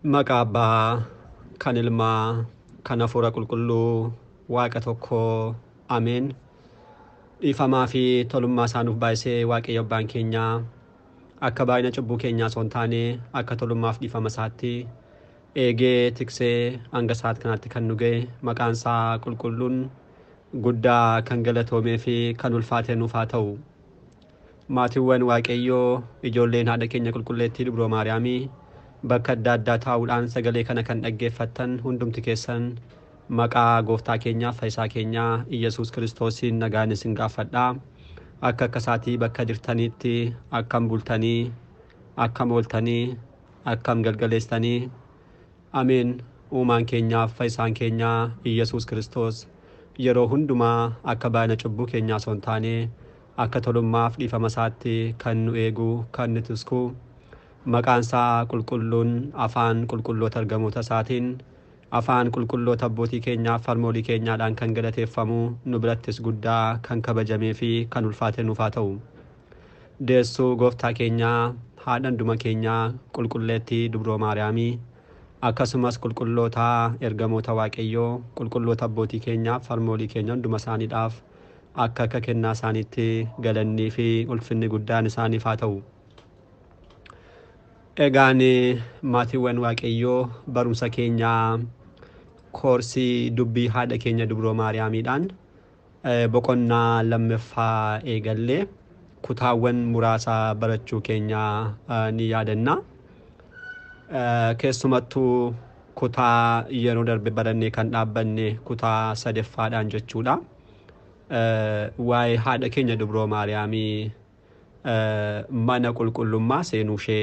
maqaa abbaa kan ilmaa kan hafuura qulqulluu waaqa tokko ameen dhiifamaa fi tolummaa nuuf baay'isee waaqayyo abbaan keenyaa akka baay'ina cubbuu keenyaa osoo hin taane akka tolummaaf dhiifama isaatti eegee tiksee hanga isaatti kanaatti kan nu ga'e maqaan isaa qulqulluun guddaa kan galatoomee fi kan ulfaate nuufaa haa ta'u maatiiwwan waaqayyoo ijoolleen haadha keenya qulqulleettii dubroo maariyaamii bakka adda addaa taa'uudhaan sagalee kana kan dhaggeeffattan hundumti keessan maqaa gooftaa keenyaaf faayisaa keenyaa iyyasuus kiristoosiin nagaan isin gaafadhaa akka akkasaatii bakka jirtaniitti akkam bultanii akkam ooltanii akkam galgaleessanii ameen uumaan keenyaaf faayisaan keenyaa iyyasuus kiristoos yeroo hundumaa akka baay'ina cubbuu keenyaa son taanee akka tolummaaf dhiifama isaatti kan nu eegu kan nu tuskuu maqaan isaa qulqulluun afaan qulqulloota ergamoota isaatiin afaan qulqulloota abbootii keenyaa farmoolii keenyaadhaan kan galateeffamu nu birattis guddaa kan kabajamee fi kan ulfaate nuuf haa ta'u deessuu gooftaa keenyaa haadhanduma keenyaa qulqulleetti dubroo maariyaamii akkasumas qulqulloota ergamoota waaqayyoo qulqulloota abbootii keenyaaf farmoolii keenya hunduma isaaniidhaaf akka akka kennaa isaaniitti galannii fi ulfinni guddaan isaaniifaa ta'u. Egaan maatiiwwan Waaqayyoo barumsa keenya koorsii dubbii haadha keenya Dubroo Maariyaamiidhaan boqonnaa lammaffaa eegallee kutaawwan muraasa barachuu keenya ni yaadanna. Keessumattuu kutaa yeroo darbe barannee kan dhaabbanne kutaa sadeffaadhaan jechuudha. Waa'ee haadha keenya Dubroo Maariyaamii mana qulqullummaa seenuu ishee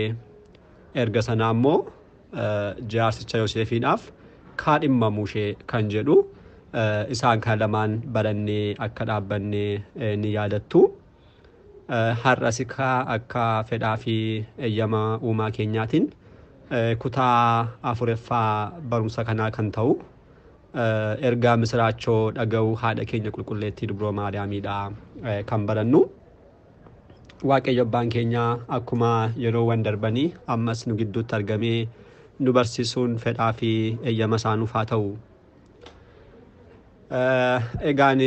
erga sanaa immoo eh, jaarsicha yooseefiidhaaf kaadhimamuu ishee kan jedhu eh, isaan kana lamaan barannee akka dhaabannee eh, ni yaadattu. Har'as akka fedhaa fi eeyyama uumaa keenyaatiin kutaa afureffaa barumsa kanaa kan ta'u ergaa misiraachoo dhaga'uu haadha keenya qulqulleettii dubroo maariyaamiidhaa kan barannu. waaqayyo abbaan keenyaa akkuma yeroo wan darbanii ammas nu gidduutti argamee nu barsiisuun fedhaa fi eeyyama isaanuuf haa ta'u. Egaan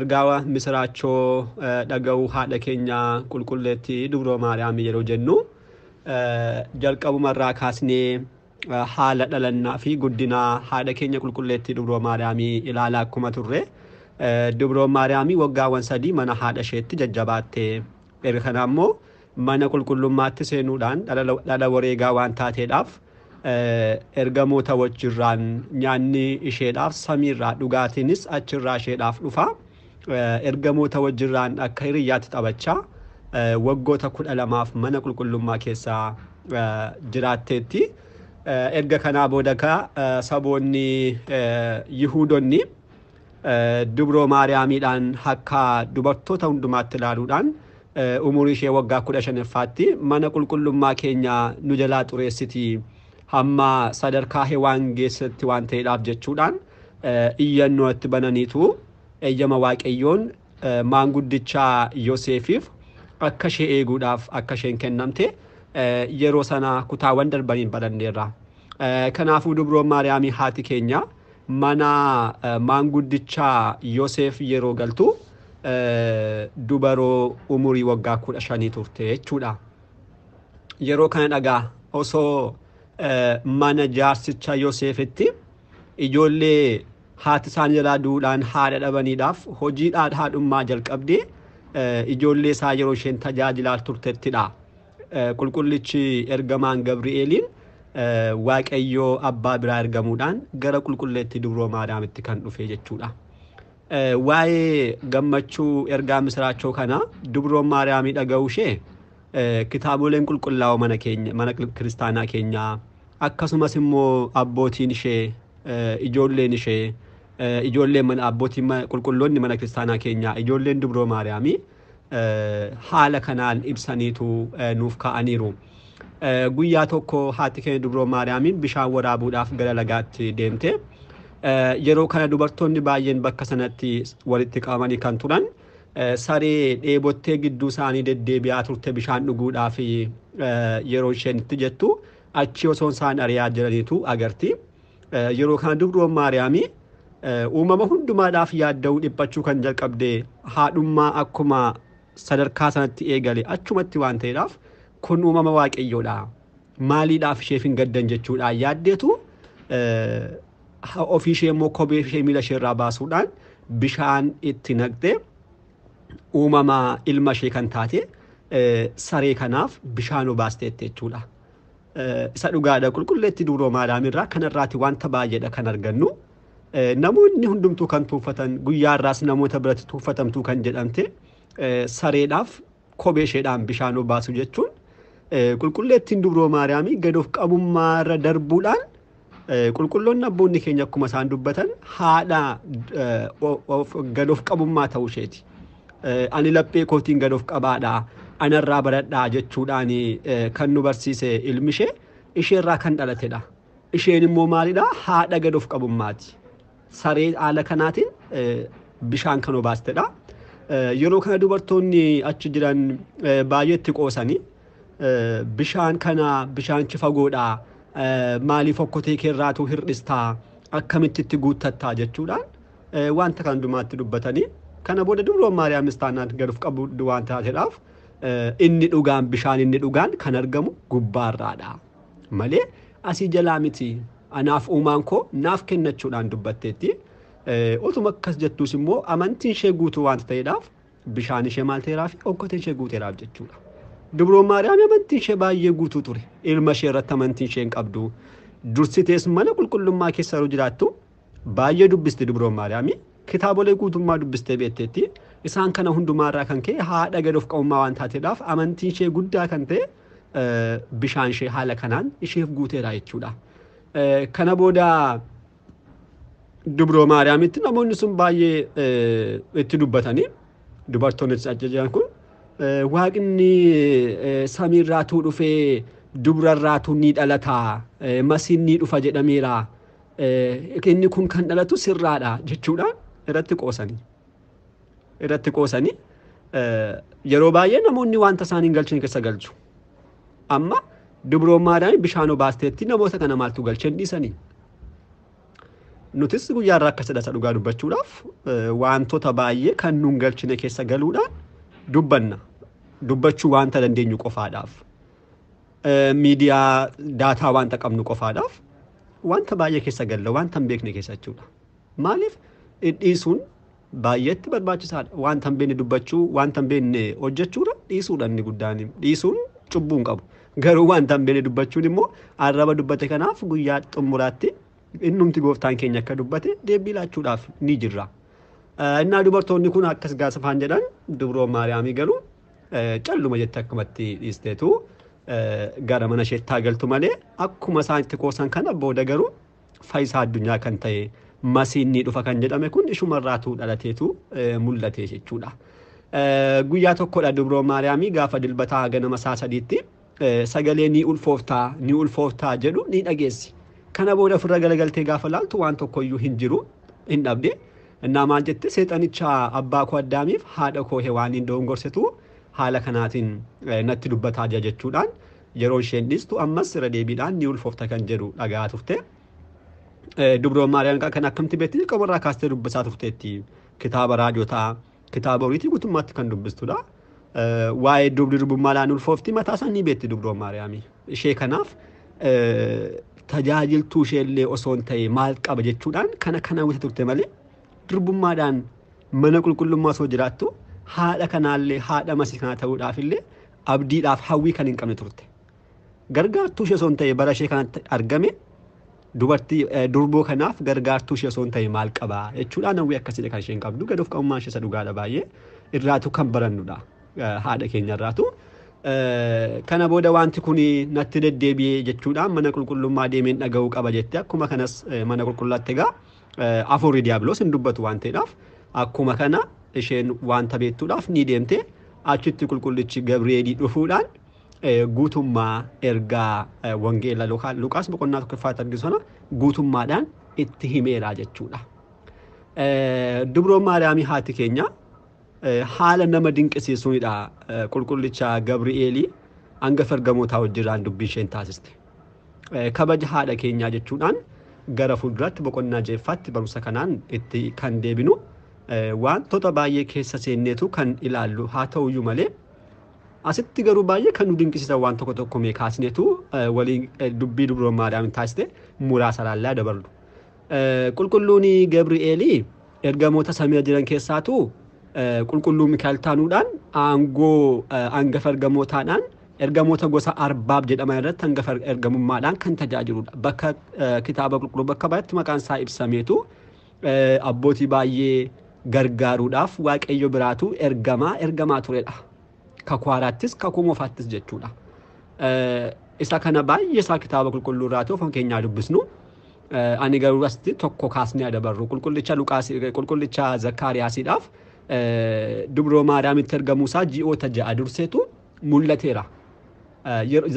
ergaa misiraachoo dhaga'uu haadha keenya qulqulleetti dubroo Maariyaamii yeroo jennu jalqabumarraa kaasnee haala dhalannaa fi guddina haadha keenya qulqulleetti dubroo maariyaamii ilaalaa akkuma turre. Dubroon Maariyaamii waggaawwan sadii mana haadha isheetti jajjabaattee erga kanaa immoo mana qulqullummaatti seenuudhaan dhala wareegaa waan taateedhaaf eh, ergamoota wajjirraan nyaanni isheedhaaf samiirraa dhugaatiinis achirraa isheedhaaf dhufa eh, ergamoota wajjirraan akka hiriyyaatti taphachaa eh, waggoota kudha lamaaf mana qulqullummaa keessaa jiraatteetti. erga kanaa boodakaa saboonni yihuudonni dubroo maariyaamiidhaan akka dubartoota hundumaatti ilaaluudhaan Eh, umurii ishee waggaa kudha shaniffaatti mana qulqullummaa keenya nu jalaa xureessitii hamma sadarkaa hewaan geessatti waan ta'eedhaaf jechuudhaan eh, iyyannoo itti bananiitu eeyyama waaqayyoon eh, maanguddichaa Yoosefiif akka eeguudhaaf akkashee kennamte yeroo sana kutaawwan darbaniin baranneerra. Kanaafuu dubroon Maariyaamii haati keenya mana maanguddichaa Yoosef yeroo galtu Eh, dubaroo umurii waggaa kudha shanii turte jechuudha. Yeroo kana dhagaa osoo eh, mana jaarsicha yoseefitti ijoollee haati isaan jalaa duudhaan haadha dhabaniidhaaf hojiidhaan haadhummaa jalqabdee eh, ijoollee isaa yeroo isheen tajaajilaa turtettidha. Qulqullichi ergamaan Gabri'eeliin Waaqayyoo abbaa biraa ergamuudhaan gara qulqulleetti dubroo maadaamitti kan dhufee jechuudha. Eh, waa'ee gammachuu ergaa misiraachoo kana dubroon maariyaamii dhaga'uu ishee eh, kitaaboleen qulqullaa'oo mana kiristaanaa keenyaa akkasumas immoo abbootiin ishee eh, ijoolleen ishee ijoolleen mana abbootiin qulqulloonni mana kiristaanaa keenyaa ijoolleen dubroo maariyaamii haala kanaan ibsaniitu nuuf ka'aniiru. Guyyaa tokko haati keenya dubroon maariyaamiin bishaan waraabuudhaaf gara lagaatti deemte. Eh, yeroo kana dubartoonni baay'een bakka sanatti walitti qabamanii kan turan eh, saree dheebottee gidduu isaanii deddeebi'aa turte bishaan dhuguudhaaf eh, yeroo isheen itti jettu achi osoon isaan ari'aa jiraniitu agartii. Yeroo kana dubroon Maariyaamii uumama hundumaadhaaf yaadda'uu dhiphachuu kan jalqabde haadhummaa akkuma sadarkaa sanatti eegale achumatti waan ta'eedhaaf kun uumama waaqayyoodha. Maaliidhaaf isheef hin gaddan jechuudha yaaddeetu ofii immoo kophee ishee miila isheerraa baasuudhaan bishaan itti naqxee uumama ilma ishee kan taate saree kanaaf bishaan obaasteetti jechuudha. Isa dhugaadha qulqulleetti duuroomaadhaan irraa kanarraati wanta baay'eedha kan argannu. Namoonni hundumtuu kan tuuffatan guyyaarraas namoota biratti tuuffatamtuu kan jedhamte sareedhaaf kophee isheedhaan bishaan obaasuu jechuun qulqulleettiin dubroo maariyaamii gadoof qabummaa irra darbuudhaan Eh, qulqulloonni abboonni keenya akkuma isaan dubbatan eh, gad of qabummaa ta'uu isheeti. Eh, ani laphee kootiin of qabaadha anarraa baradhaa jechuudhaan kan nu barsiise ilmi ishee irraa kan dhalatedha. Isheen immoo maalidha haadha of qabummaati. Saree haala kanaatiin bishaan kan obaastedha. Yeroo kana dubartoonni achi jiran baay'eetti qoosanii bishaan kana bishaanchi fagoodhaa. Eh, maaliif okkotee keerraatu hir'istaa akkamittitti guuttattaa jechuudhaan eh, wanta kan dumaatti dubbatanii kana booda duroon maariyaamis taanaan galuuf qabu waan taateedhaaf eh, inni dhugaan bishaan inni dhugaan kan argamu gubbaarraadha malee asii jalaa miti anaaf uumaan koo naaf kennachuudhaan dubbatteetti utuma akkas jettuus immoo amantiin ishee guutuu wanta ta'eedhaaf bishaan ishee maal ta'eeraaf ishee guuteeraaf jechuudha. ድብሮ ማርያም የመንቲንሼ ባየ ጉቱ ጡሬ ኢልመሼ ረተ መንቲንሼን ቀብዱ ዱርሲቴስ መለ ቁልቁልማ ኬሰሩ ጅራቱ ባየ ዱብስት ድብሮ ማርያሚ kitaabolee guutummaa dubbistee beekteetti isaan kana hundumaarraa kan ka'e haadha gadoof qabummaa waan taateedhaaf amantiin ishee guddaa kan ta'e bishaan ishee haala kanaan isheef guuteera jechuudha. Kana booda Dubroo Maariyaamitti namoonni sun baay'ee itti dubbatanii dubartoonnis ajajan kun waaqni samiirraatuu dhufee dubrarraatuu ni dhalata masiin ni dhufa jedhameera inni kun kan dhalatu sirraadha jechuudha irratti qoosanii irratti qoosanii yeroo baay'ee namoonni wanta isaan hin galchine keessa galchu amma dubroomaadhaan bishaan obaasteetti namoota kana maaltu galcheen dhiisanii nutis guyyaarraa akka sadasa dhugaa dubbachuudhaaf wantoota baay'ee kan nuun galchine keessa galuudhaan dubbanna. dubbachuu wanta dandeenyu qofaadhaaf miidiyaa daataa wanta qabnu qofaadhaaf wanta baay'ee keessa galla wanta hin beekne keessa jechuudha. Maaliif dhiisuun baay'eetti barbaachisaadha. Wanta hin dubbachuu, wanta hin beekne hojjechuudha dhiisuudha inni guddaan. Dhiisuun cubbuu qabu. Garuu wanta hin dubbachuun immoo arraba dubbate kanaaf guyyaa xumuraatti innumti gooftaan keenya akka dubbate deebii laachuudhaaf ni jirra. Innaa dubartoonni kun akkas gaasafaan jedhan dubroo Maariyaamii galuu calluma jettee akkumatti dhiisteetu gara mana ishee taagaltu malee akkuma isaanitti qoosan kana booda garuu faayisaa addunyaa kan ta'e masiinni dhufa kan jedhame kun ishumarraatu dhalateetu mul'ate jechuudha. Guyyaa tokkodha dubroo Maariyaamii gaafa dilbataa ganama isaa sadiitti sagalee ni ulfooftaa ni ulfooftaa jedhu ni dhageessi. Kana booda ofirra galagaltee gaafa laaltu waan tokkoyyuu hin jiru hin dhabde. Naa maal jette seexanicha abbaa koo addaamiif haadha koo hewaaniin doongorsitu haala kanaatiin natti dubbataa jira jechuudhaan yeroo isheen dhiistu ammas irra deebiidhaan ni ulfoofta kan jedhu dhagaa turte. Dubroon Maariyaan kan akkamitti beekti qabarraa kaastee dubbisaa turteetti kitaaba raadiyootaa kitaaba horiitii guutummaatti kan dubbistudha. Waa'ee dubbummaa laan ulfoofti mataa isaan ni beekti dubroon Maariyaami. Ishee kanaaf tajaajiltuu isheellee osoo hin ta'e maal qaba jechuudhaan kana kana wita turte malee durbummaadhaan mana qulqullummaa osoo jiraattu haadha kanaallee haadha masii kanaa ta'uudhaafillee abdiidhaaf hawwii kan hin qabne turte. Gargaartuu ishee osoo hin ta'e bara ishee kanatti argame dubartii durboo kanaaf gargaartuu ishee osoo hin ta'e maal qabaa jechuudhaan hawwii akkasiidha kan isheen qabdu gadoof of qabummaan ishee isa dhugaadha baay'ee irraatu kan barannudha haadha keenya irraatu. kana booda wanti kun natti deddeebi'ee jechuudhaan mana qulqullummaa deemeen dhaga'uu qaba jettee akkuma kanas mana qulqullaatti egaa afurii diyaabiloos hin dubbatu waan ta'eedhaaf akkuma kana isheen wanta beektuudhaaf ni deemte achitti qulqullichi gabri'eelii dhufuudhaan e, guutummaa ergaa e, wangeela yookaan luqaas boqonnaa tokkoffaatti argisona guutummaadhaan itti himeeraa jechuudha. E, Dubroon Maariyaamii haati keenya haala nama dinqisiisuunidha qulqullicha Gabri'eelii angaf argamootaa wajjirraan dubbii isheen taasiste. Kabaja haadha keenyaa jechuudhaan gara fuulduraatti boqonnaa jeeffaatti barumsa kanaan itti kan deebinu. waantota baay'ee keessa seenneetu kan ilaallu haa ta'uyyuu malee asitti garuu baay'ee kan nu dinqisiisan waan tokko tokko mee kaasneetu waliin dubbii dubrommaadhaan taasite muraasa laallaa dabardu. Qulqulluun Gabri'eelii ergamoota samii jiran keessaatu qulqulluu Mikaa'el taanuudhaan aangoo hangafa ergamootaadhaan ergamoota gosa arbaab jedhaman irratti hangafa ergamummaadhaan kan tajaajiludha. Bakka kitaaba qulqulluu bakka baay'eetti maqaan isaa ibsameetu abbootii baay'ee gargaaruudhaaf waaqayyo biraatu ergamaa ergamaa turedha. Kakwaaraattis kakumofaattis jechuudha. Isa kana baay'ee isaa kitaaba qulqulluu irraa of keenyaa dubbisnu. Ani garuu asitti tokko kaasnee adabarru qulqullicha Lukaasii qulqullicha Zakkaariyaasiidhaaf dubroo Maariyaamitti ergamuu isaa ji'oota ja'a durseetu mul'ateera.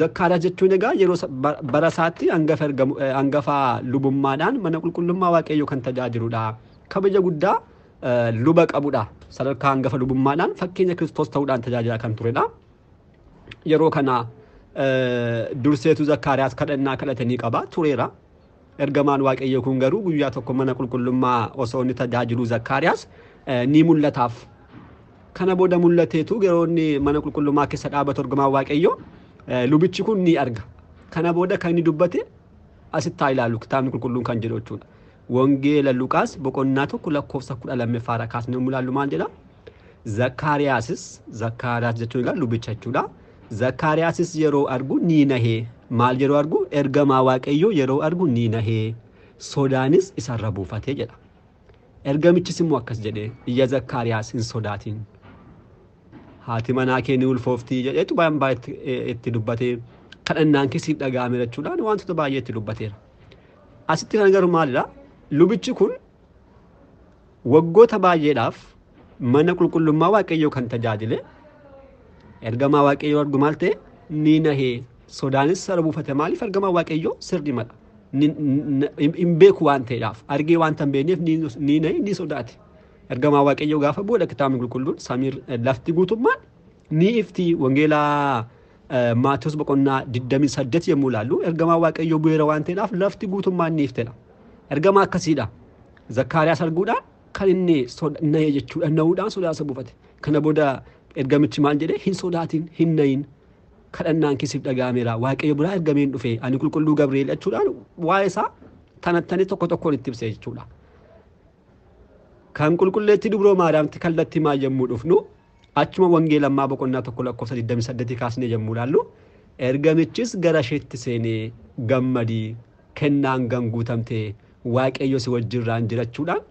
Zakkaariyaa jechuun egaa yeroo bara isaatti hangafa lubummaadhaan mana qulqullummaa waaqayyoo kan tajaajiludha. Kabaja guddaa luba qabudha. Sadarkaa hangafa lubummaadhaan fakkeenya Kiristoos ta'uudhaan tajaajilaa kan turedha. Yeroo kana durseetu Zakkaariyaas kadhannaa kadhatanii qaba tureera. Ergamaan waaqayyoo kun garuu guyyaa tokko mana qulqullummaa osoo inni tajaajilu Zakkaariyaas ni mul'ataaf. Kana booda mul'ateetu yeroo inni mana qulqullummaa keessa dhaabatu ergamaan waaqayyoo lubichi kun ni arga. Kana booda kan inni dubbate asittaa ilaalu kitaabni qulqulluun kan jedhu jechuudha. ወንጌለ ሉቃስ በቆና ቶኩ ለኮፍሰ ኩዳ ለመፋራ ነው ሙላሉ ማንዴላ ዘካርያስስ ዘካሪያስ ጀቹ ይላል ሉብቻቹላ ዘካርያስስ የሮ አርጉ ኒነሄ ማል የሮ አርጉ እርገማ ዋቀዮ የሮ አርጉ ኒነሄ ሶዳንስ ይሰረቡ ፈቴ ጀዳ እርገምች ሙ አከስ ጀዴ እየዘካሪያስ እንሶዳቲን ሀቲመናኬ ፎፍቲ ጀቹ ባም ባይት እትዱበቴ ከነናንኪ ሲደጋመለቹላ ዋንቱ ባየት ዱበቴ አስቲ ከነገሩ ማልላ lubichi kun waggoota baay'eedhaaf mana qulqullummaa waaqayyoo kan tajaajile ergamaa waaqayyoo argu maal ta'e ni nahee sodaanis sara buufate maaliif ergamaa waaqayyoo sirri mala hin beeku waan ta'eedhaaf argee waan tan beeneef ni nahee ni sodaate ergamaa waaqayyoo gaafa booda kitaabni qulqulluun samii lafti guutummaan ni ifti wangeelaa Maatiyus boqonnaa 28 yommuu laallu ergamaa waaqayyoo bu'eera waan ta'eedhaaf lafti guutummaan ni iftedha. ergama akkasiidha zakkaariyaas arguudhaan kan inni sodaanayee jechuudha na'uudhaan sodaasa buufate kana booda ergamichi maal jedhee hin sodaatiin hin na'iin kadhannaan kisiif dhagaameera waaqayyo biraa ergameen dhufe ani qulqulluu gabrieel jechuudhaan waa'ee isaa tanattanii tokko tokkoon itti ibsa jechuudha. Kan qulqulleetti dubroo maadaamti kallattii maal yommuu dhufnu achuma wangeelammaa boqonnaa tokko lakkoofsa digdami saddeeti kaasnee yommuu ilaallu ergamichis gara isheetti seenee gammadii kennaan ganguutamtee waaqayyo si wajjirraan jirachuudhaan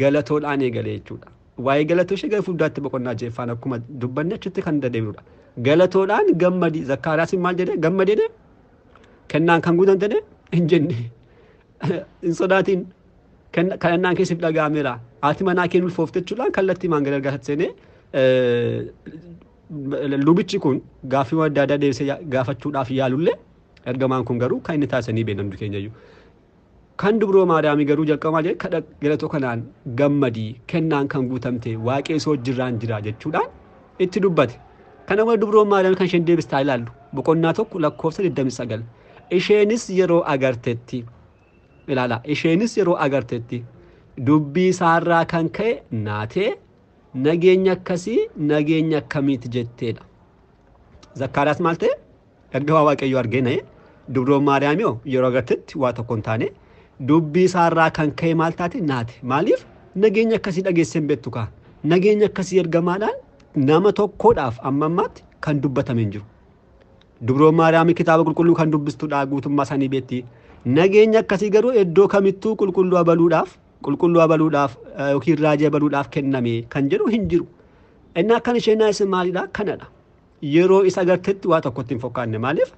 galatoodhaan eegale jechuudha. Waa'ee galatoo ishee gara fuuldaatti boqonnaa jeeffaan akkuma dubbanne achitti kan dadeemnudha. Galatoodhaan gammadii zakkaaraasiin maal jedhee gammadee kennaan kan guutamtee hin jenne hin sodaatiin kadhannaan keessatti dhaga'ameera. Haati manaa kee ulfoofte jechuudhaan kallattii maangala argaatti seenee lubichi kun gaaffiiwwan adda addaa deebisee gaafachuudhaaf yaalullee ergamaan kun garuu kan inni taasisanii beekamtu keenya iyyuu. kan dubroo maariyaamii garuu jalqabaa jedhe kadha galatoo kanaan gammadii kennaan kan guutamte waaqee soo jiraan jira jechuudhaan itti dubbate kana wal dubroo maariyaamii kan isheen deebistaa ilaallu boqonnaa tokko lakkoofsa 29 isheenis yeroo agartetti ilaala isheenis yeroo agartetti dubbii isaarraa kan ka'e naatee nageenya akkasii nageenya akkamiiti jetteedha zakkaariyaas maal ta'e erga argee waaqayyoo argeenaye dubroo maariyaamiyoo yeroo agartetti waa tokko hin taane dubbii isaarraa kan ka'e maal taate naate maaliif nageenya akkasii dhageesseen beektuka nageenya akkasii ergamaadhaan nama tokkoodhaaf amma ammaatti kan dubbatame hin jiru. Dubroo Maariyaam kitaaba qulqulluu kan dubbistuudhaa guutummaa sanii beetti. Nageenya akkasii garuu iddoo kamittuu qulqulluu abaluudhaaf qulqulluu abaluudhaaf yookiin raajii abaluudhaaf kenname kan jedhu hin jiru. Inni akkan isheen naayis maaliidhaa kanadha. Yeroo isa agartetti waa tokkotti hin fokkaanne maaliif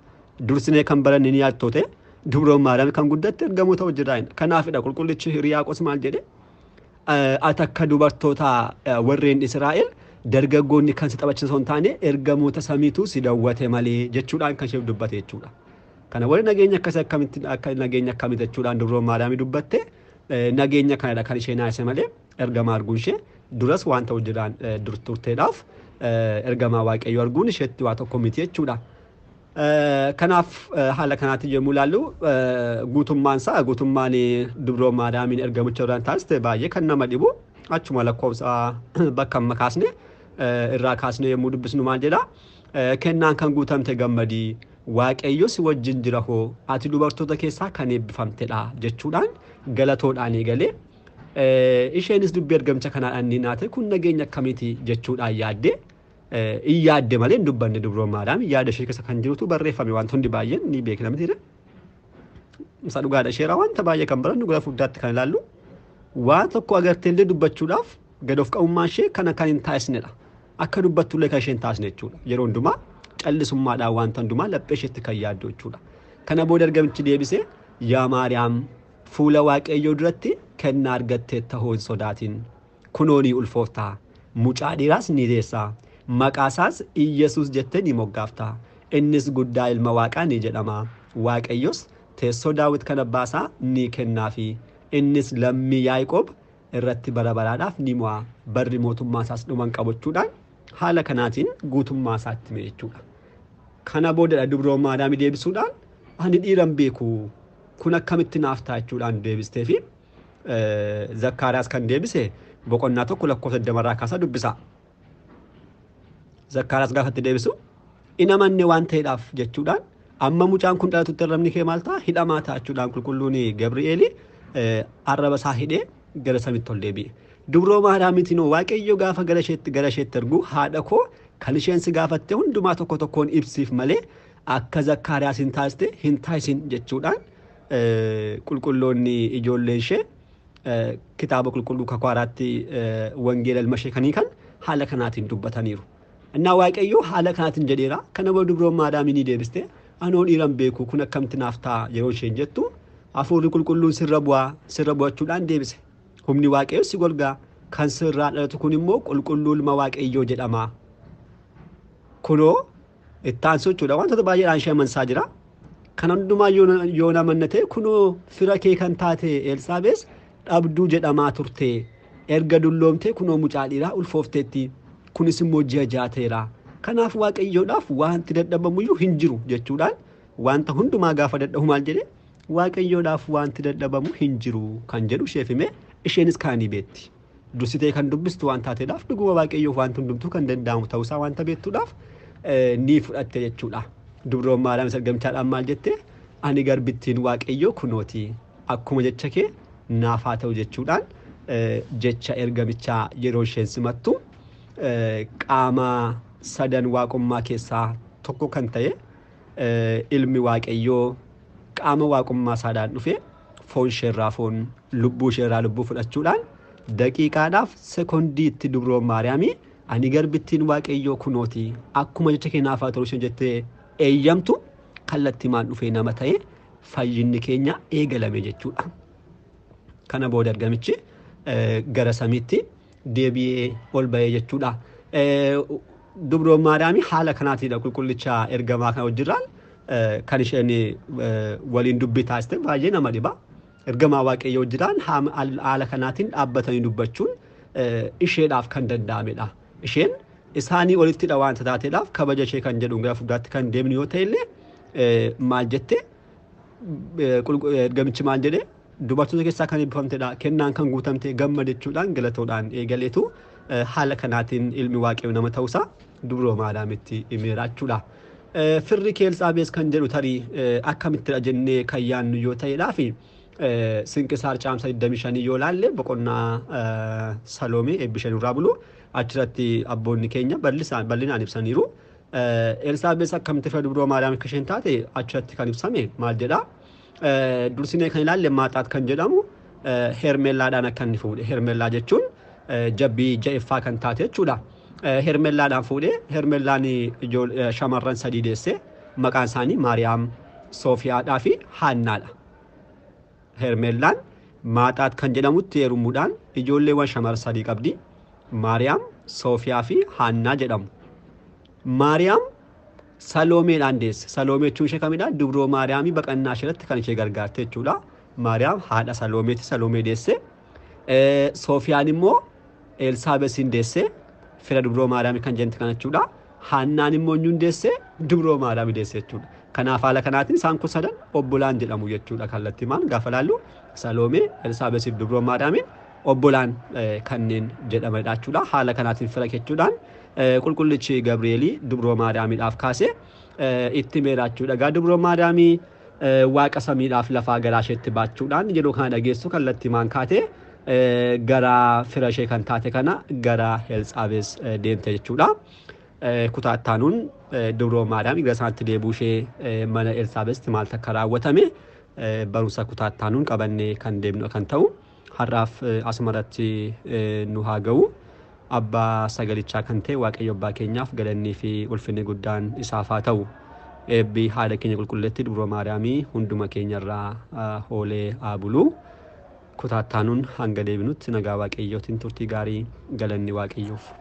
dursinee kan baranne ni yaaddote. ዱብሮ ማርያም ከን ጉደት ገሞተ ወጅራይን ከናፍዳ ቁልቁልች ሪያቆስ ማል ጀዴ አተከ ዱበርቶታ ወሬን እስራኤል ደርገጎኒ ከን ስጠበችሰውን ታኔ ኤርገሞተ ሰሚቱ ሲደወተ መሌ ጀቹዳን ከሸብ ዱበቴ ጀቹዳ ከነ ወሬ ነገኛ ከሰ ከሚት ነገኛ ከሚት ጀቹዳን ድብሮ ማርያም ዱበቴ ነገኛ ከና ከን ያሰ ሰመሌ እርገማ አርጉንሼ ዱረስ ዋንተ ወጅራን ዱርቱርቴዳፍ እርገማ ዋቀዩ አርጉን ሸት ኮሚቴ ጀቹዳ kanaaf haala kanaatiin yommuu ilaallu guutummaansaa guutummaan dubroo maadaamiin ergamicha irraan taasiste baay'ee kan nama dhibu achuma lakkoofsaa bakka amma kaasne irraa kaasne yommuu dubbisnu maal jedhaa kennaan kan guutamte gammadii waaqayyo si wajjin jira hoo ati dubartoota keessaa kan eebbifamtedha jechuudhaan galatoodhaan eegalee isheenis dubbii ergamcha kanaadhaan ni naate kun nageenya akkamiiti jechuudhaan yaaddee Inni yaadde malee hin dubbanne dubrommaadhaan yaada ishee keessa kan jirutu barreeffame wanta hundi baay'een ni beekna miti isa dhugaadha isheeraa wanta baay'ee kan barannu gara furdaatti kan ilaallu waan tokko agarteellee dubbachuudhaaf gad of qabummaa ishee kana kan hin taasnedha akka dubbattullee kan ishee hin taasne jechuudha yeroo hundumaa callisummaadhaan wanta hundumaa laphee isheetti kan yaaddu jechuudha kana booda argamichi deebisee yaa maariyaam fuula waaqayyoo duratti kennaa argattee ta'oo hin sodaatin kunoonii ulfooftaa mucaa dhiiraas ni deessaa maqaasaas Iyyesuus jettee ni moggaafta. Innis guddaa ilma waaqaa ni jedhama. Waaqayyos teessoo daawit kana baasaa ni kennaafi. Innis lammii Yaaqoob irratti bara baraadhaaf ni mo'a. Barri mootummaa isaas dhuman qabachuudhaan haala kanaatiin guutummaa isaatti hime jechuudha. Kana boodadha dubroon maadaami deebisuudhaan ani dhiiran beeku kun akkamitti naaf ta'a jechuudhaan deebistee fi zakkaaraas kan deebise boqonnaa tokko lakkoofsa damarraa kaasaa dubbisa. zakkaaraas gaafatti deebisu inamanne waan ta'eedhaaf jechuudhaan amma mucaan kun dhalatutti arrabni kee maal ta'a hidhamaa ta'achuudhaan qulqulluun Gabri'eeli arraba isaa hidhee gara samitti ol deebi'e. Dubroo maadhaa mitinoo waaqayyo gaafa gara isheetti gara isheetti ergu haadha koo kan isheen si gaafatte hundumaa tokko tokkoon ibsiif malee akka zakkaariyaas hin taasiste hin taasisin jechuudhaan qulqulloonni ijoollee ishee kitaaba qulqulluu kakwaaraatti wangeela ilma ishee kanii kan haala kanaatiin dubbataniiru. Innaa Waaqayyoo haala kanaatiin jedheera. Kana booda dubroon maadhaamiin deebiste. anoo beeku kun akkamtiin ta'a yeroo isheen jettu hafuurri qulqulluun sirra bu'aa sirra bu'achuudhaan deebise. Humni Waaqayyoo si golgaa kan sirraa dhalatu kun immoo qulqulluu ilma Waaqayyoo jedhama. Kunoo ittaan sochoodha wantoota baay'eedhaan ishee amansaa jira. Kan hundumaa yoo namanna kunoo fira kee kan taate Elsaabees dhabduu jedhamaa turte. Erga dulloomte kunoo mucaa dhiiraa kunis immoo ji'a jaateera. Kanaaf waaqayyoodhaaf waanti dadhabamuyyuu hin jiru jechuudhaan waanta hundumaa gaafa dadhabu maal jedhee waaqayyoodhaaf waanti dadhabamu hin jiru kan jedhu isheef isheenis kaanii beetti. Dursitee kan dubbistu waan taateedhaaf dhuguma waaqayyoof wanti hundumtuu kan danda'amu ta'uusaa waanta beettuudhaaf eh, ni fudhatte jechuudha. Dubroon maadhaan sargamchaadhaan maal jettee ani garbittiin waaqayyoo kunooti akkuma jecha kee naaf ta'u jechuudhaan eh, jecha ergamichaa yeroo isheen simattu. qaamaa sadan waaqummaa keessaa tokko kan ta'e ilmi waaqayyoo qaama waaqummaa isaadhaan dhufee foon isheerraa foon lubbuu isheerraa lubbuu fudhachuudhaan daqiiqaadhaaf sekondii itti dubroon maariyaamii ani garbittiin waaqayyoo kunooti akkuma jecha afaan haa ta'u jettee eeyyamtu kallattimaan maan dhufee nama ta'e fayyinni keenya eegalame jechuudha. Kana booda argamichi gara samiitti deebi'ee ol ba'ee jechuudha. Eh, dubroo maadaamii haala kanaatiidha qulqullicha ergamaa kana hojjirraan eh, kan isheen eh, waliin dubbitaa baay'ee nama dhiba. Ergamaa waaqayyoo hojjiraan haala kanaatiin dhaabbatanii dubbachuun isheedhaaf kan danda'amedha. Isheen isaanii walittidha waanta taateedhaaf kabaja ishee kan jedhu gara fuulduraatti kan deemnu yoo ta'ellee maal jettee ergamichi maal jedhee dubartoota keessaa kan eebbifamtedha kennaan kan guutamte gammadachuudhaan galatoodhaan eegaleetu eh, haala kanaatiin ilmi waaqayyo nama ta'uusaa dubroo maadaamitti himeeraachuudha. Eh, firri keelsaabees kan jedhu tarii eh, akkamittidha jennee kan yaannu yoo ta'edhaa fi sinqisaar caamsa 25 yoo laalle boqonnaa saloomee eebbishan irraa bulu achirratti abboonni keenya bal'inaan ibsaniiru. Elsaabees akkamitti fira dubroo maadaamitti kan isheen taate achirratti kan ibsame maal jedhaa? ዱርሲኔ ከን የማጣት ከን ጀዳሙ ሄርሜላ ዳነ ከን ሄርሜላ ጀቹን ጀቢ ጀኢፋ ከን ቹዳ ሄርሜላ ዳን ፉዴ ሄርሜላኒ ሸመረን ሰዲዴሴ መቃንሳኒ ማርያም ሶፊያ ዳፊ ሃና ሄርሜላን ማጣት ከን ጀዳሙት የሩሙዳን እጆሌ ወን ሸመር ሰዲ ቀብዲ ማርያም ሶፊያ ፊ ሃና ጀዳሙ ማርያም ሰሎሜን አንዴስ ሰሎሜ ሸ ከሚዳ ድብሮ ማርያሚ በቀና ሽረት ከንሸ ገርጋርቴ ቹላ ማርያም ሃዳ ሰሎሜት ሰሎሜ ደሴ ሶፊያን ሞ ኤልሳቤሲን ደሴ ፍረ ድብሮ ማርያሚ ከንጀንት ከነቹላ ሃናን ሞ ኙን ደሴ ድብሮ ማርያሚ ደሴ ቹላ ከናፍ ሃላ ሳንኩ ሰደን ኦቦላን ጀለሙ የቹላ ካለቲ ማን ጋፈላሉ ሰሎሜ ኤልሳቤሲ ድብሮ ማርያሚን ኦቦላን ከኔን ጀለመዳቹላ ሃላ ከናትን ፍረ ኬቹላን ቁልቁልች ገብርኤሊ ድብሮ ማዳሚ ዳፍ ካሴ ኢትሜላችሁ ደጋ ድብሮ ማዳሚ ዋቀሰ ሚዳፍ ለፋ ገራ ሸትባችሁ ዳን ጀዶ ካ ደጌሱ ከለቲ ማንካቴ ገራ ፍረሼ ከንታቴ ከና ገራ ሄልጻቤስ ዴንተ ችውዳ ኩታታኑን ድብሮ ማዳሚ ግረሳንት ዴቡሼ መነ ኤልሳቤስ ትማል ተከራወተሜ በሩሰ ኩታታኑን ቀበኔ ከንዴብ ከንተው ሀራፍ አስመረት ኑሃገው abbaa sagalichaa kan ta'e waaqayyo abbaa keenyaaf galannii fi ulfinni guddaan isaaf haa ta'u. Eebbi haadha keenya qulqulleetti dubroo maariyaamii hunduma keenyarraa hoolee haa buluu. Kutaattaanuun hanga deebinutti nagaa waaqayyootiin turtii gaarii galanni waaqayyoof.